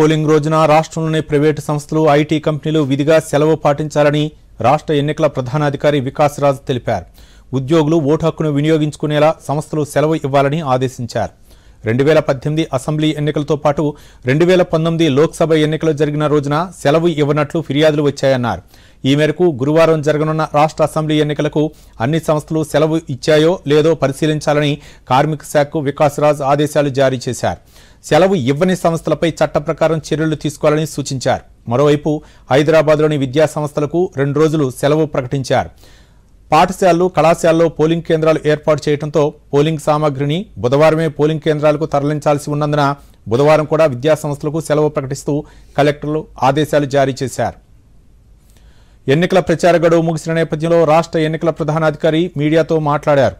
polling రోజున రాష్ట్రంలోని private సంస్థలు ఐటీ కంపెనీలు విధిగా సెలవు పాటించాలని రాష్ట్ర ఎన్నికల ప్రధానాధికారి వికాస్ రాజ్ తెలిపారు ఉద్యోగులు ఓటు హక్కును వినియోగించుకునేలా సంస్థలు సెలవు ఇవ్వాలని ఆదేశించారు రెండు వేల పద్దెనిమిది అసెంబ్లీ ఎన్నికలతో పాటు రెండు వేల పంతొమ్మిది లోక్సభ ఎన్నికలు జరిగిన రోజున సెలవు ఇవ్వనట్లు ఫిర్యాదులు వచ్చాయన్నారు ఈ మేరకు గురువారం జరగనున్న రాష్ట్ర అసెంబ్లీ ఎన్నికలకు అన్ని సంస్థలు సెలవు ఇచ్చాయో లేదో పరిశీలించాలని కార్మిక శాఖకు రాజ్ ఆదేశాలు జారీ చేశారు సెలవు ఇవ్వని సంస్థలపై చట్ట ప్రకారం చర్యలు తీసుకోవాలని సూచించారు మరోవైపు హైదరాబాద్లోని విద్యా సంస్థలకు రెండు రోజులు సెలవు ప్రకటించారు పాఠశాలలు కళాశాలలో పోలింగ్ కేంద్రాలు ఏర్పాటు చేయడంతో పోలింగ్ సామాగ్రిని బుధవారమే పోలింగ్ కేంద్రాలకు తరలించాల్సి ఉన్నందున బుధవారం కూడా విద్యాసంస్థలకు సెలవు ప్రకటిస్తూ కలెక్టర్లు ఆదేశాలు జారీ చేశారు ఎన్నికల ప్రచార గడువు ముగిసిన నేపథ్యంలో రాష్ట్ర ఎన్నికల ప్రధానాధికారి మీడియాతో మాట్లాడారు